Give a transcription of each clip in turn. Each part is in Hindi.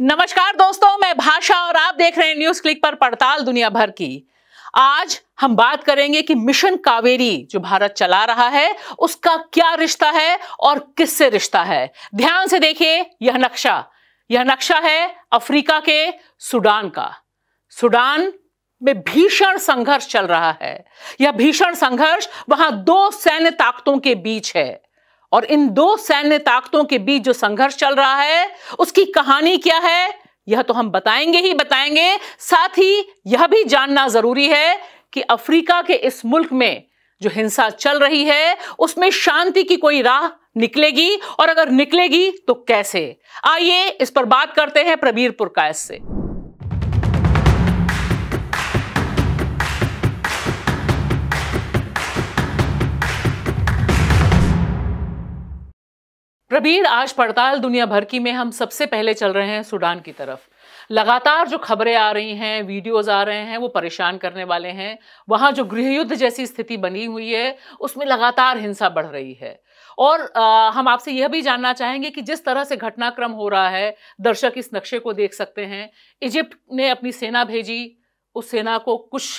नमस्कार दोस्तों मैं भाषा और आप देख रहे हैं न्यूज क्लिक पर पड़ताल दुनिया भर की आज हम बात करेंगे कि मिशन कावेरी जो भारत चला रहा है उसका क्या रिश्ता है और किससे रिश्ता है ध्यान से देखिए यह नक्शा यह नक्शा है अफ्रीका के सूडान का सूडान में भीषण संघर्ष चल रहा है यह भीषण संघर्ष वहां दो सैन्य ताकतों के बीच है और इन दो सैन्य ताकतों के बीच जो संघर्ष चल रहा है उसकी कहानी क्या है यह तो हम बताएंगे ही बताएंगे साथ ही यह भी जानना जरूरी है कि अफ्रीका के इस मुल्क में जो हिंसा चल रही है उसमें शांति की कोई राह निकलेगी और अगर निकलेगी तो कैसे आइए इस पर बात करते हैं प्रबीर कायस से प्रबीर आज पड़ताल दुनिया भर की में हम सबसे पहले चल रहे हैं सूडान की तरफ लगातार जो खबरें आ रही हैं वीडियोस आ रहे हैं वो परेशान करने वाले हैं वहाँ जो गृह युद्ध जैसी स्थिति बनी हुई है उसमें लगातार हिंसा बढ़ रही है और आ, हम आपसे यह भी जानना चाहेंगे कि जिस तरह से घटनाक्रम हो रहा है दर्शक इस नक्शे को देख सकते हैं इजिप्ट ने अपनी सेना भेजी उस सेना को कुछ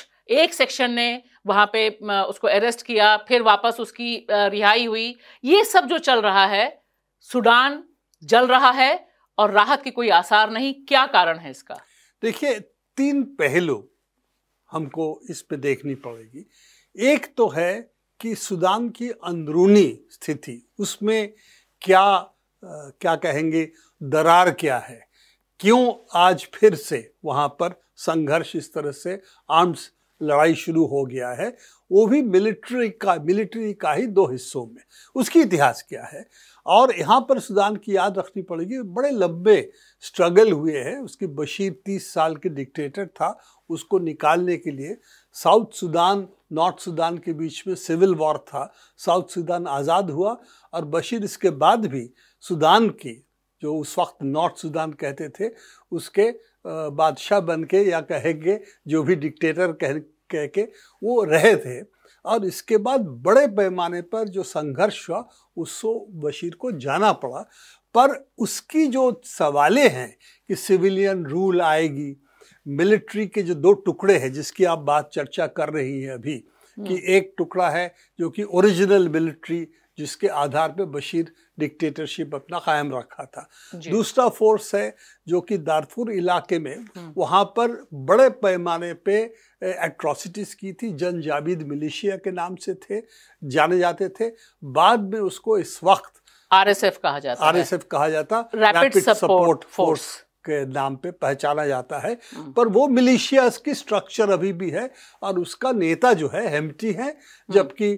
एक सेक्शन ने वहाँ पे उसको अरेस्ट किया फिर वापस उसकी रिहाई हुई ये सब जो चल रहा है सूडान जल रहा है और राहत के कोई आसार नहीं क्या कारण है इसका देखिए तीन पहलू हमको इस पे देखनी पड़ेगी एक तो है कि सूडान की अंदरूनी स्थिति उसमें क्या आ, क्या कहेंगे दरार क्या है क्यों आज फिर से वहाँ पर संघर्ष इस तरह से आर्म्स लड़ाई शुरू हो गया है वो भी मिलिट्री का मिलिट्री का ही दो हिस्सों में उसकी इतिहास क्या है और यहाँ पर सुदान की याद रखनी पड़ेगी बड़े लंबे स्ट्रगल हुए हैं उसकी बशीर तीस साल के डिक्टेटर था उसको निकालने के लिए साउथ सुदान नॉर्थ सुदान के बीच में सिविल वॉर था साउथ सुदान आज़ाद हुआ और बशीर इसके बाद भी सुदान की जो उस वक्त नॉर्थ सुदान कहते थे उसके बादशाह बन के या कहेंगे जो भी डिक्टेटर कह कह के वो रहे थे और इसके बाद बड़े पैमाने पर जो संघर्ष हुआ उसको बशीर को जाना पड़ा पर उसकी जो सवालें हैं कि सिविलियन रूल आएगी मिलिट्री के जो दो टुकड़े हैं जिसकी आप बात चर्चा कर रही हैं अभी कि हम्म। एक टुकड़ा है जो कि ओरिजिनल मिलिट्री जिसके आधार पे बशीर डिक्टेटरशिप अपना कायम रखा था दूसरा फोर्स है जो कि दारफूर इलाके में हम्म। वहाँ पर बड़े पैमाने पे एट्रॉसिटीज़ की थी जन जाबिद मिलिशिया के नाम से थे जाने जाते थे बाद में उसको इस वक्त आरएसएफ कहा जाता आरएसएफ कहा जाता रैपिड सपोर्ट फोर्स के नाम पे पहचाना जाता है हाँ। पर वो मिलिशियाज की स्ट्रक्चर अभी भी है और उसका नेता जो है हेमटी है हाँ। जबकि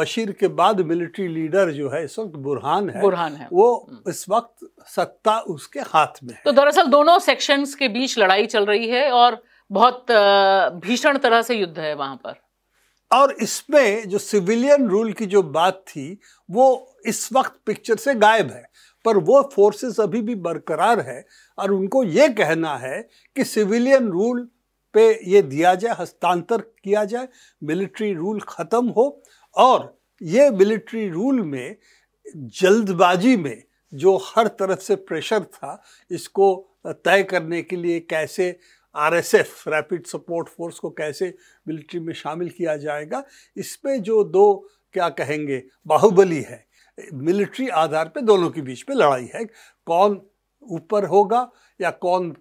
बशीर के बाद मिलिट्री लीडर जो है इस वक्त बुरहान है बुरहान है वो हाँ। इस वक्त सत्ता उसके हाथ में है तो दरअसल दोनों सेक्शंस के बीच लड़ाई चल रही है और बहुत भीषण तरह से युद्ध है वहां पर और इसमें जो सिविलियन रूल की जो बात थी वो इस वक्त पिक्चर से गायब है पर वो फोर्सेस अभी भी बरकरार है और उनको ये कहना है कि सिविलियन रूल पे ये दिया जाए हस्तांतर किया जाए मिलिट्री रूल ख़त्म हो और ये मिलिट्री रूल में जल्दबाजी में जो हर तरफ से प्रेशर था इसको तय करने के लिए कैसे आरएसएफ रैपिड सपोर्ट फोर्स को कैसे मिलिट्री में शामिल किया जाएगा इस पे जो दो क्या कहेंगे बाहुबली है मिलिट्री आधार पे दोनों के बीच में लड़ाई है कौन ऊपर होगा या कौन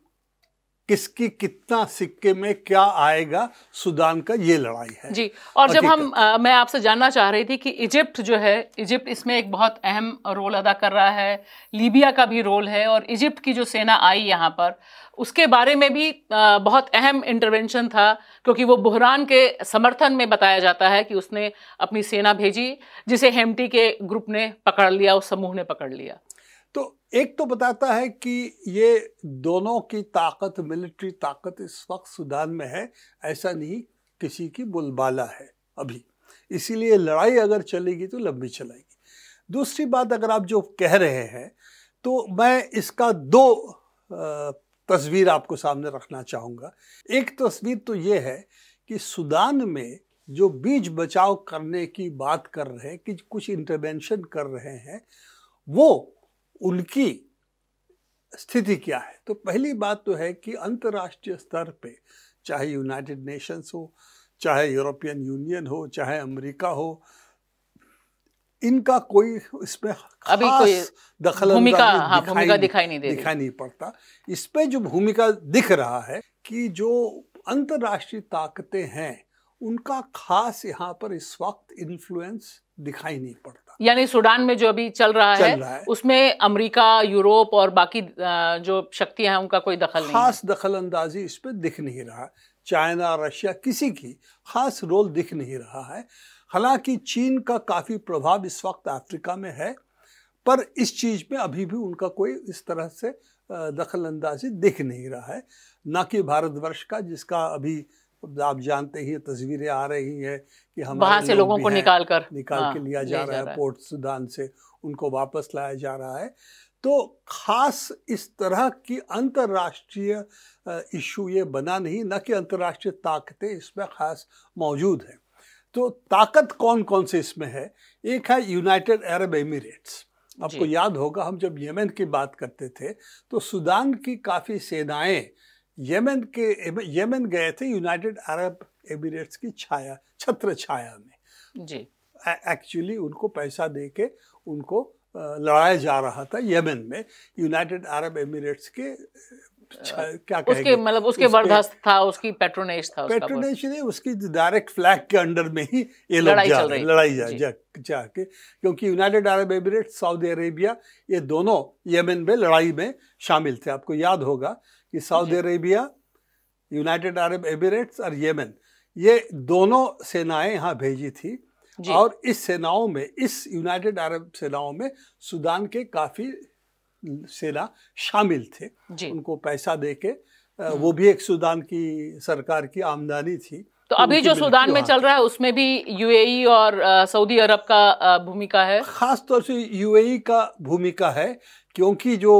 किसकी कितना सिक्के में क्या आएगा सुदान का ये लड़ाई है जी और जब हम आ, मैं आपसे जानना चाह रही थी कि इजिप्ट जो है इजिप्ट इसमें एक बहुत अहम रोल अदा कर रहा है लीबिया का भी रोल है और इजिप्ट की जो सेना आई यहाँ पर उसके बारे में भी आ, बहुत अहम इंटरवेंशन था क्योंकि वो बहरान के समर्थन में बताया जाता है कि उसने अपनी सेना भेजी जिसे हेमटी के ग्रुप ने पकड़ लिया उस समूह ने पकड़ लिया तो एक तो बताता है कि ये दोनों की ताकत मिलिट्री ताकत इस वक्त सुदान में है ऐसा नहीं किसी की बुलबाला है अभी इसीलिए लड़ाई अगर चलेगी तो लंबी चलेगी दूसरी बात अगर आप जो कह रहे हैं तो मैं इसका दो तस्वीर आपको सामने रखना चाहूँगा एक तस्वीर तो ये है कि सूडान में जो बीज बचाव करने की बात कर रहे हैं कि कुछ इंटरवेंशन कर रहे हैं वो उनकी स्थिति क्या है तो पहली बात तो है कि अंतर्राष्ट्रीय स्तर पे चाहे यूनाइटेड नेशंस हो चाहे यूरोपियन यूनियन हो चाहे अमेरिका हो इनका कोई इसमें अभी दखल भूमिका हाँ, दिखाई दिखाई नहीं दे नहीं पड़ता इस पे जो भूमिका दिख रहा है कि जो अंतर्राष्ट्रीय ताकतें हैं उनका खास यहाँ पर इस वक्त इन्फ्लुएंस दिखाई नहीं पड़ता यानी सूडान में जो अभी चल रहा, चल है, रहा है उसमें अमेरिका यूरोप और बाकी जो शक्तियां हैं उनका कोई दखल खास दखल अंदाजी इस पर दिख नहीं रहा चाइना रशिया किसी की खास रोल दिख नहीं रहा है हालांकि चीन का काफ़ी प्रभाव इस वक्त अफ्रीका में है पर इस चीज़ में अभी भी उनका कोई इस तरह से दखल अंदाजी दिख नहीं रहा है ना कि भारतवर्ष का जिसका अभी आप जानते ही तस्वीरें आ रही हैं कि हम वहाँ से लोगों को निकाल कर निकाल के हाँ, लिया जा रहा है पोर्ट सुदान से उनको वापस लाया जा रहा है तो खास इस तरह की अंतर्राष्ट्रीय इशू ये बना नहीं ना कि अंतर्राष्ट्रीय ताकतें इसमें खास मौजूद हैं तो ताकत कौन कौन से इसमें है एक है यूनाइटेड अरब एमिरेट्स आपको याद होगा हम जब यमन की बात करते थे तो सुदान की काफ़ी सेनाएं यमन के यमन गए थे यूनाइटेड अरब एमिरेट्स की छाया छत्र छाया में जी एक्चुअली उनको पैसा दे के उनको लड़ाया जा रहा था यमन में यूनाइटेड अरब एमिरेट्स के क्या उसके मतलब उसके बर्दाश्त था उसकी पेट्रोनेज था पेट्रोनेज नहीं उसकी डायरेक्ट फ्लैग के अंडर में ही ये लड़ाई जा रही लड़ाई जा जा, जाके क्योंकि United Arab Emirates Saudi Arabia ये दोनों यमन में लड़ाई में शामिल थे आपको याद होगा कि Saudi Arabia United Arab Emirates और येमन ये दोनों सेनाएं यहाँ भेजी थी और इस सेनाओं में इस यूनाइटेड अरब सेनाओं में सूडान के काफ़ी सेना शामिल थे उनको पैसा दे के हम्म। वो भी एक सूडान की सरकार की आमदनी थी तो अभी जो सूडान में चल रहा है उसमें भी यूएई और सऊदी अरब का भूमिका है खास तौर से यूएई का भूमिका है क्योंकि जो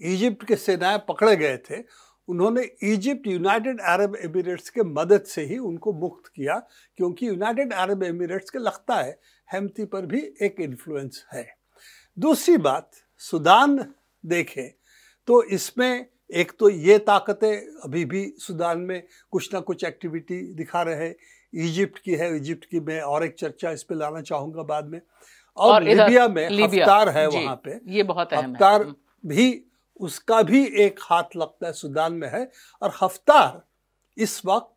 इजिप्ट के सेनाएं पकड़े गए थे उन्होंने इजिप्ट यूनाइटेड अरब एमिरेट्स के मदद से ही उनको मुक्त किया क्योंकि यूनाइटेड अरब एमिरेट्स के लगता है हेमती पर भी एक इन्फ्लुएंस है दूसरी बात सुदान देखें तो इसमें एक तो ये ताकतें अभी भी सुदान में कुछ ना कुछ एक्टिविटी दिखा रहे हैं इजिप्ट की है इजिप्ट की मैं और एक चर्चा इस पर लाना चाहूँगा बाद में और, और लिबिया में लिबिया, है वहाँ पे ये बहुत अफ्तार हम्म। भी उसका भी एक हाथ लगता है सूडान में है और हफ्तार इस वक्त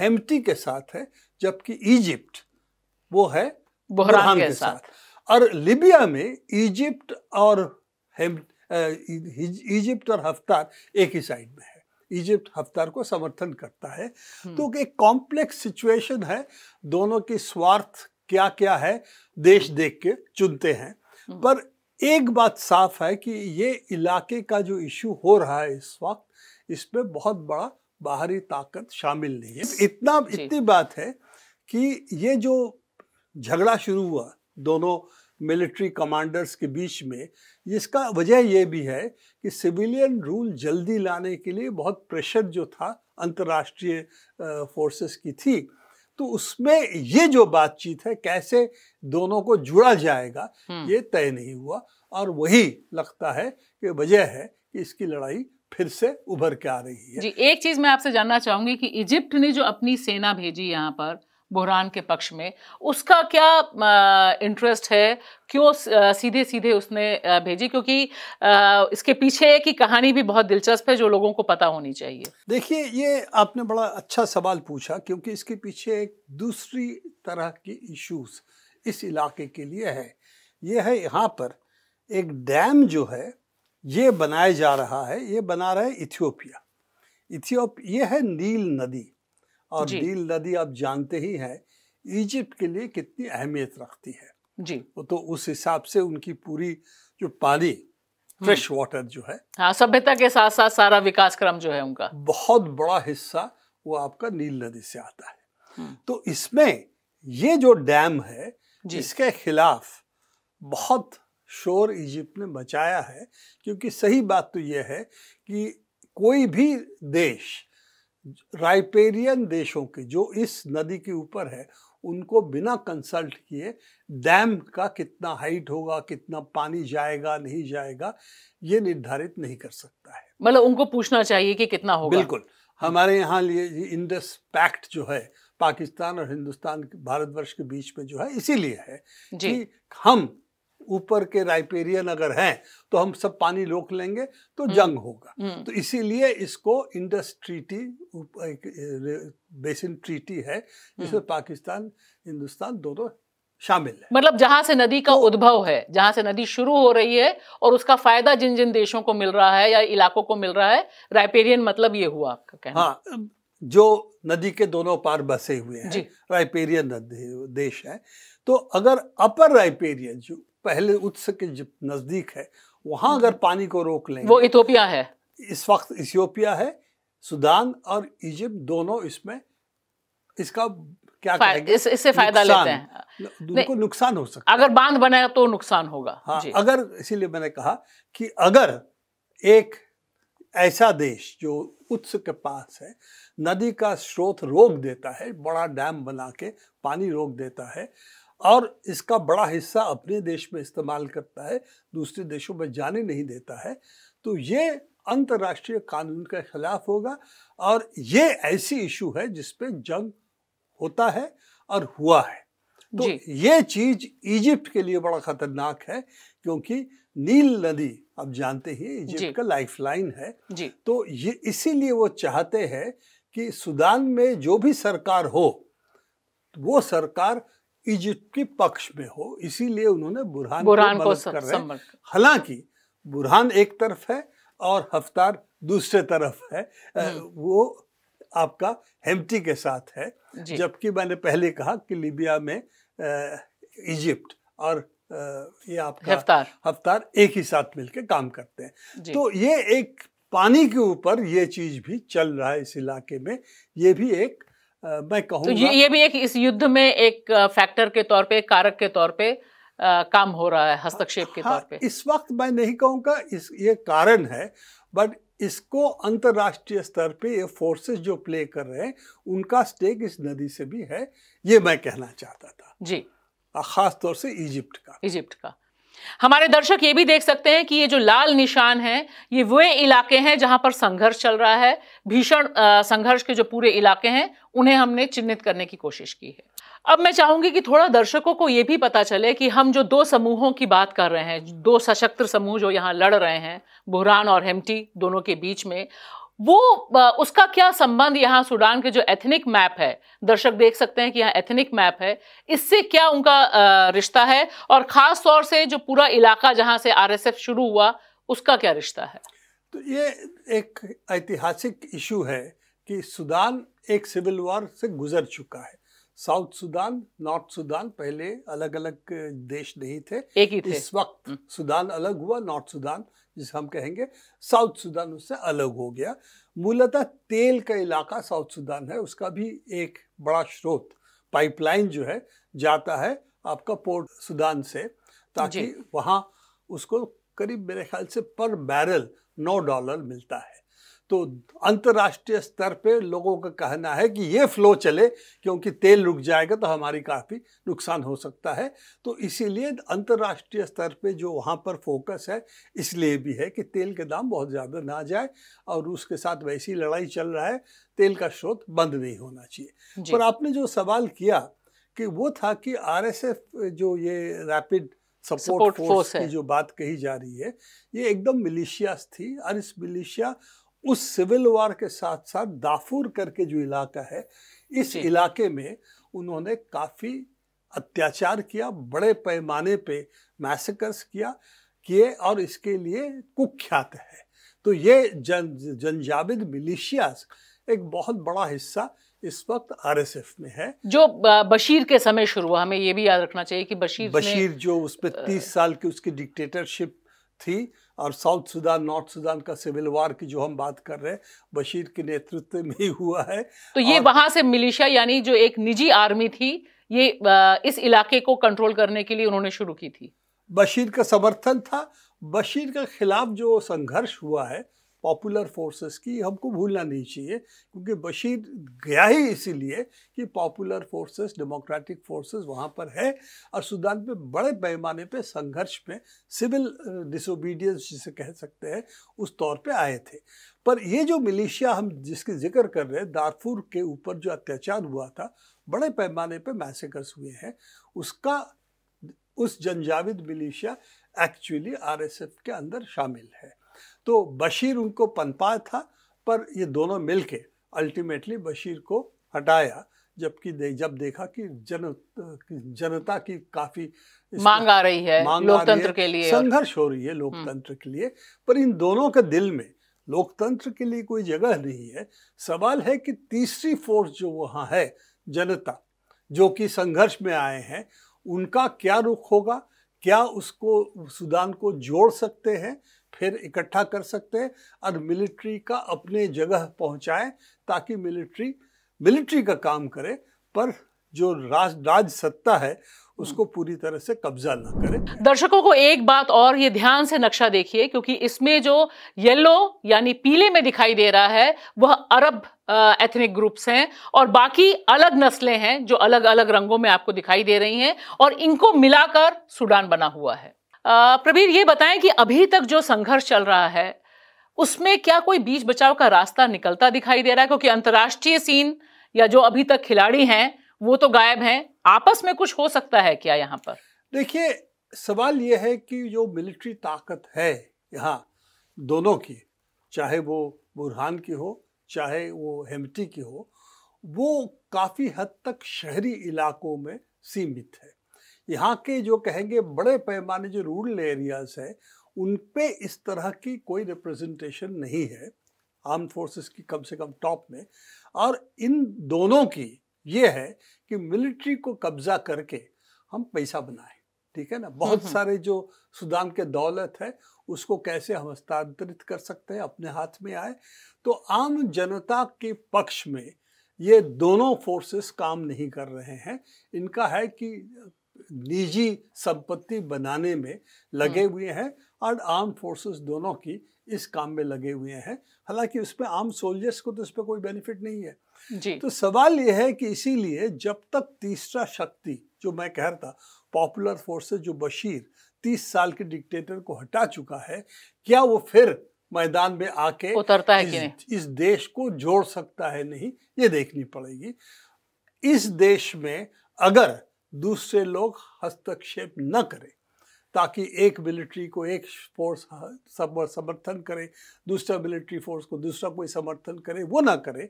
हेमटी के साथ है जबकि इजिप्ट वो है बहरान के, के साथ।, और लिबिया में इजिप्ट और हेम इजिप्ट और हफ्तार एक ही साइड में है इजिप्ट हफ्तार को समर्थन करता है हम्म। तो एक कॉम्प्लेक्स सिचुएशन है दोनों की स्वार्थ क्या क्या है देश देख के चुनते हैं हम्म। पर एक बात साफ है कि ये इलाके का जो इशू हो रहा है इस वक्त इसमें बहुत बड़ा बाहरी ताकत शामिल नहीं है इतना इतनी बात है कि ये जो झगड़ा शुरू हुआ दोनों मिलिट्री कमांडर्स के बीच में इसका वजह यह भी है कि सिविलियन रूल जल्दी लाने के लिए बहुत प्रेशर जो था अंतर्राष्ट्रीय फोर्सेस की थी तो उसमें ये जो बातचीत है कैसे दोनों को जुड़ा जाएगा हम्म। ये तय नहीं हुआ और वही लगता है कि वजह है कि इसकी लड़ाई फिर से उभर के आ रही है जी एक चीज मैं आपसे जानना चाहूंगी कि इजिप्ट ने जो अपनी सेना भेजी यहाँ पर बुहरान के पक्ष में उसका क्या इंटरेस्ट है क्यों सीधे सीधे उसने भेजी क्योंकि इसके पीछे की कहानी भी बहुत दिलचस्प है जो लोगों को पता होनी चाहिए देखिए ये आपने बड़ा अच्छा सवाल पूछा क्योंकि इसके पीछे एक दूसरी तरह की इश्यूज इस इलाके के लिए है ये है यहाँ पर एक डैम जो है ये बनाया जा रहा है ये बना रहा है इथियोपिया इथियोप ये है नील नदी और नील नदी आप जानते ही हैं इजिप्ट के लिए कितनी अहमियत रखती है जी वो तो उस हिसाब से उनकी पूरी जो पानी हम्म। फ्रेश वाटर जो है हाँ सभ्यता के साथ साथ सारा विकास क्रम जो है उनका बहुत बड़ा हिस्सा वो आपका नील नदी से आता है हम्म। तो इसमें ये जो डैम है इसके खिलाफ बहुत शोर इजिप्ट ने बचाया है क्योंकि सही बात तो यह है कि कोई भी देश राइपेरियन देशों के जो इस नदी के ऊपर है उनको बिना कंसल्ट किए डैम का कितना हाइट होगा कितना पानी जाएगा नहीं जाएगा ये निर्धारित नहीं कर सकता है मतलब उनको पूछना चाहिए कि कितना होगा बिल्कुल हमारे यहाँ लिए इंडस पैक्ट जो है पाकिस्तान और हिंदुस्तान भारतवर्ष के बीच में जो है इसीलिए है कि हम ऊपर के राइपेरियन अगर हैं तो हम सब पानी रोक लेंगे तो हम्म। जंग होगा हम्म। तो इसीलिए इसको इंडस ट्रीटी एक बेसिन ट्रीटी है हम्म। जिसमें पाकिस्तान हिंदुस्तान दोनों शामिल है मतलब जहां से नदी का तो, उद्भव है जहां से नदी शुरू हो रही है और उसका फायदा जिन जिन देशों को मिल रहा है या इलाकों को मिल रहा है राइपेरियन मतलब ये हुआ आपका कहना हाँ जो नदी के दोनों पार बसे हुए हैं राइपेरियन देश है तो अगर अपर राइपेरियन जो पहले उत्स के नज़दीक है वहां अगर पानी को रोक लें वो इथोपिया है इस वक्त इथियोपिया है सुदान और इजिप्ट दोनों इसमें इसका क्या कहेंगे इस, इससे फायदा लेते हैं उनको नुकसान हो सकता अगर बांध बनाया तो नुकसान होगा हाँ जी। अगर इसीलिए मैंने कहा कि अगर एक ऐसा देश जो उत्स के पास है नदी का स्रोत रोक देता है बड़ा डैम बना के पानी रोक देता है और इसका बड़ा हिस्सा अपने देश में इस्तेमाल करता है दूसरे देशों में जाने नहीं देता है तो ये अंतर्राष्ट्रीय कानून के खिलाफ होगा और ये ऐसी इशू है जिसपे जंग होता है और हुआ है तो ये चीज इजिप्ट के लिए बड़ा खतरनाक है क्योंकि नील नदी आप जानते ही इजिप्ट का लाइन है तो ये इसीलिए वो चाहते हैं कि सुदान में जो भी सरकार हो वो सरकार इजिप्ट के पक्ष में हो इसीलिए उन्होंने बुरहान, बुरहान को, को सम, कर रहे हालांकि बुरहान एक तरफ है और हफ्तार दूसरे तरफ है हम्म। वो आपका हेम्टी के साथ है जबकि मैंने पहले कहा कि लीबिया में इजिप्ट और ये आपका हफ्तार हफ्तार एक ही साथ मिलकर काम करते हैं तो ये एक पानी के ऊपर ये चीज भी चल रहा है इस इलाके में ये भी एक मैं कहूँ तो ये भी एक इस युद्ध में एक फैक्टर के तौर पे कारक के तौर पे आ, काम हो रहा है हस्तक्षेप के हाँ, तौर पे इस वक्त मैं नहीं कहूँगा इस ये कारण है बट इसको अंतर्राष्ट्रीय स्तर पे ये फोर्सेस जो प्ले कर रहे हैं उनका स्टेक इस नदी से भी है ये मैं कहना चाहता था जी खास तौर से इजिप्ट का इजिप्ट का हमारे दर्शक ये भी देख सकते हैं कि ये जो लाल निशान है ये वे इलाके हैं जहां पर संघर्ष चल रहा है भीषण संघर्ष के जो पूरे इलाके हैं उन्हें हमने चिन्हित करने की कोशिश की है अब मैं चाहूंगी कि थोड़ा दर्शकों को ये भी पता चले कि हम जो दो समूहों की बात कर रहे हैं दो सशक्त समूह जो यहाँ लड़ रहे हैं बुहरान और हेमटी दोनों के बीच में वो उसका क्या संबंध यहाँ सूडान के जो एथनिक मैप है दर्शक देख सकते हैं कि यहाँ एथनिक मैप है इससे क्या उनका रिश्ता है और ख़ास तौर से जो पूरा इलाका जहाँ से आरएसएफ शुरू हुआ उसका क्या रिश्ता है तो ये एक ऐतिहासिक इशू है कि सूडान एक सिविल वॉर से गुजर चुका है साउथ सूडान नॉर्थ सूडान पहले अलग अलग देश नहीं थे एक ही थे इस वक्त हम्म। सूडान अलग हुआ नॉर्थ सूडान जिसे हम कहेंगे साउथ सूडान उससे अलग हो गया मूलतः तेल का इलाका साउथ सूडान है उसका भी एक बड़ा स्रोत पाइपलाइन जो है जाता है आपका पोर्ट सूडान से ताकि वहाँ उसको करीब मेरे ख्याल से पर बैरल नौ डॉलर मिलता है तो अंतर्राष्ट्रीय स्तर पे लोगों का कहना है कि ये फ्लो चले क्योंकि तेल रुक जाएगा तो हमारी काफ़ी नुकसान हो सकता है तो इसीलिए अंतर्राष्ट्रीय स्तर पे जो वहाँ पर फोकस है इसलिए भी है कि तेल के दाम बहुत ज़्यादा ना जाए और रूस के साथ वैसी लड़ाई चल रहा है तेल का स्रोत बंद नहीं होना चाहिए पर आपने जो सवाल किया कि वो था कि आर जो ये रैपिड सपोर्ट फोर्स की जो बात कही जा रही है ये एकदम मिलिशियास थी और इस मिलिशिया उस सिविल वॉर के साथ साथ दाफूर करके जो इलाका है इस इलाके में उन्होंने काफ़ी अत्याचार किया बड़े पैमाने पे मैसेकर्स किया किए और इसके लिए कुख्यात है तो ये जन जनजाविद मिलिशियाज एक बहुत बड़ा हिस्सा इस वक्त आरएसएफ में है जो बशीर के समय शुरू हुआ हमें ये भी याद रखना चाहिए कि बशीर बशीर जो उस पर तीस साल की उसकी डिक्टेटरशिप थी और साउथ सूडान नॉर्थ सूडान का सिविल वार की जो हम बात कर रहे हैं बशीर के नेतृत्व में ही हुआ है तो ये वहां से मिलिशिया यानी जो एक निजी आर्मी थी ये इस इलाके को कंट्रोल करने के लिए उन्होंने शुरू की थी बशीर का समर्थन था बशीर के खिलाफ जो संघर्ष हुआ है पॉपुलर फोर्सेस की हमको भूलना नहीं चाहिए क्योंकि बशीर गया ही इसीलिए कि पॉपुलर फोर्सेस डेमोक्रेटिक फोर्सेस वहाँ पर है और सूडान में बड़े पैमाने पे संघर्ष में सिविल डिसोबीडियंस जिसे कह सकते हैं उस तौर पे आए थे पर ये जो मिलिशिया हम जिसकी जिक्र कर रहे हैं दारफूर के ऊपर जो अत्याचार हुआ था बड़े पैमाने पर मैसेकर्स हुए हैं उसका उस जनजाविद मिलिशिया एक्चुअली आरएसएफ के अंदर शामिल है तो बशीर उनको पनपा था पर ये दोनों मिल अल्टीमेटली बशीर को हटाया जबकि दे, जब देखा कि जन जनता की काफी मांग आ रही है लोकतंत्र के लिए संघर्ष हो रही है हम्म। लोकतंत्र के लिए पर इन दोनों के दिल में लोकतंत्र के लिए कोई जगह नहीं है सवाल है कि तीसरी फोर्स जो वहाँ है जनता जो कि संघर्ष में आए हैं उनका क्या रुख होगा क्या उसको सुदान को जोड़ सकते हैं फिर इकट्ठा कर सकते हैं और मिलिट्री का अपने जगह पहुंचाएं ताकि मिलिट्री मिलिट्री का काम करे पर जो राज राज सत्ता है उसको पूरी तरह से कब्जा न करे दर्शकों को एक बात और ये ध्यान से नक्शा देखिए क्योंकि इसमें जो येलो यानी पीले में दिखाई दे रहा है वह अरब एथनिक ग्रुप्स हैं और बाकी अलग नस्लें हैं जो अलग अलग रंगों में आपको दिखाई दे रही हैं और इनको मिलाकर सूडान बना हुआ है प्रवीर ये बताएं कि अभी तक जो संघर्ष चल रहा है उसमें क्या कोई बीच बचाव का रास्ता निकलता दिखाई दे रहा है क्योंकि अंतर्राष्ट्रीय सीन या जो अभी तक खिलाड़ी हैं वो तो गायब हैं आपस में कुछ हो सकता है क्या यहाँ पर देखिए सवाल ये है कि जो मिलिट्री ताकत है यहाँ दोनों की चाहे वो बुरहान की हो चाहे वो हेमटी की हो वो काफ़ी हद तक शहरी इलाकों में सीमित है यहाँ के जो कहेंगे बड़े पैमाने जो रूरल एरियाज़ हैं उन पे इस तरह की कोई रिप्रेजेंटेशन नहीं है आर्म फोर्सेस की कम से कम टॉप में और इन दोनों की ये है कि मिलिट्री को कब्जा करके हम पैसा बनाएं ठीक है ना हम्म, बहुत हम्म। सारे जो सुदान के दौलत है उसको कैसे हम हस्तांतरित कर सकते हैं अपने हाथ में आए तो आम जनता के पक्ष में ये दोनों फोर्सेस काम नहीं कर रहे हैं इनका है कि निजी संपत्ति बनाने में लगे हम्म। हुए हैं और आर्म फोर्सेस दोनों की इस काम में लगे हुए हैं हालांकि उसमें आर्म सोल्जर्स को तो पर कोई बेनिफिट नहीं है जी। तो सवाल यह है कि इसीलिए जब तक तीसरा शक्ति जो मैं कह रहा था पॉपुलर फोर्सेस जो बशीर तीस साल के डिक्टेटर को हटा चुका है क्या वो फिर मैदान में आके उतरता है इस, इस देश को जोड़ सकता है नहीं ये देखनी पड़ेगी इस देश में अगर दूसरे लोग हस्तक्षेप न करें ताकि एक मिलिट्री को एक फोर्स हाँ, समर्थन करे दूसरा मिलिट्री फोर्स को दूसरा कोई समर्थन करे वो ना करे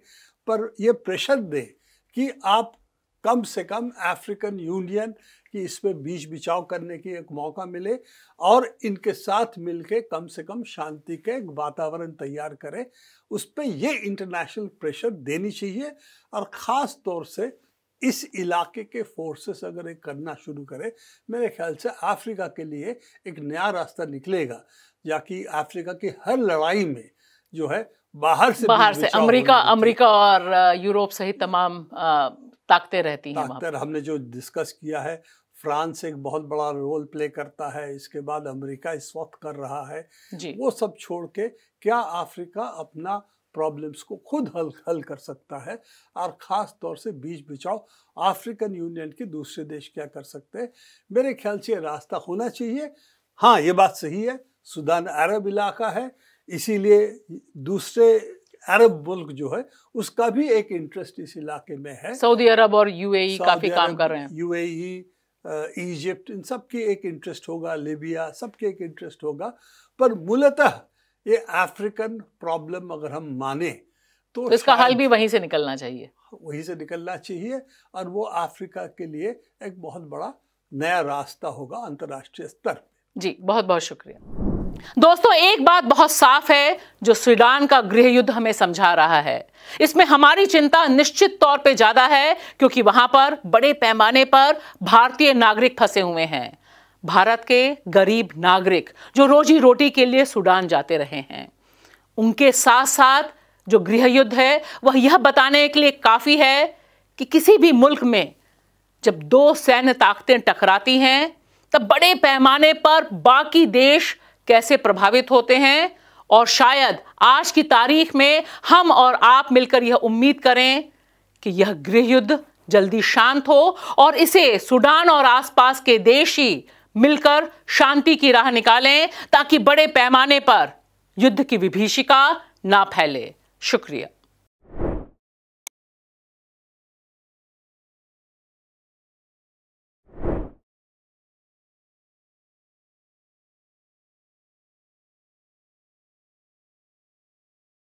पर ये प्रेशर दे कि आप कम से कम अफ्रीकन यूनियन की इस पर बीच बिचाव करने की एक मौका मिले और इनके साथ मिलके कम से कम शांति के वातावरण तैयार करें उस पर ये इंटरनेशनल प्रेशर देनी चाहिए और ख़ास तौर से इस इलाके के फोर्सेस अगर ये करना शुरू करें मेरे ख्याल से अफ्रीका के लिए एक नया रास्ता निकलेगा जाकि अफ्रीका की हर लड़ाई में जो है बाहर से बाहर से अमेरिका अमेरिका और यूरोप सहित तमाम ताकतें रहती हैं ताकतें हमने जो डिस्कस किया है फ्रांस एक बहुत बड़ा रोल प्ले करता है इसके बाद अमेरिका इस वक्त कर रहा है जी। वो सब छोड़ के क्या अफ्रीका अपना प्रॉब्लम्स को खुद हल हल कर सकता है और ख़ास तौर से बीच बिचाव अफ्रीकन यूनियन के दूसरे देश क्या कर सकते हैं मेरे ख्याल से रास्ता होना चाहिए हाँ ये बात सही है सुदान अरब इलाका है इसीलिए दूसरे अरब मुल्क जो है उसका भी एक इंटरेस्ट इस इलाके में है सऊदी अरब और यूएई e काफी काम कर रहे हैं यूएई इजिप्ट e, इन सब की एक इंटरेस्ट होगा लीबिया सबके एक इंटरेस्ट होगा पर मूलतः ये अफ्रीकन प्रॉब्लम अगर हम माने तो, तो इसका हल भी वहीं से निकलना चाहिए वहीं से निकलना चाहिए और वो अफ्रीका के लिए एक बहुत बड़ा नया रास्ता होगा अंतर्राष्ट्रीय स्तर जी बहुत बहुत शुक्रिया दोस्तों एक बात बहुत साफ है जो सूडान का गृह युद्ध हमें समझा रहा है इसमें हमारी चिंता निश्चित तौर पे ज्यादा है क्योंकि वहां पर बड़े पैमाने पर भारतीय नागरिक फंसे हुए हैं भारत के गरीब नागरिक जो रोजी रोटी के लिए सूडान जाते रहे हैं उनके साथ साथ जो गृह युद्ध है वह यह बताने के लिए काफ़ी है कि किसी भी मुल्क में जब दो सैन्य ताकतें टकराती हैं तब बड़े पैमाने पर बाकी देश कैसे प्रभावित होते हैं और शायद आज की तारीख में हम और आप मिलकर यह उम्मीद करें कि यह गृह युद्ध जल्दी शांत हो और इसे सूडान और आसपास के देश ही मिलकर शांति की राह निकालें ताकि बड़े पैमाने पर युद्ध की विभीषिका ना फैले शुक्रिया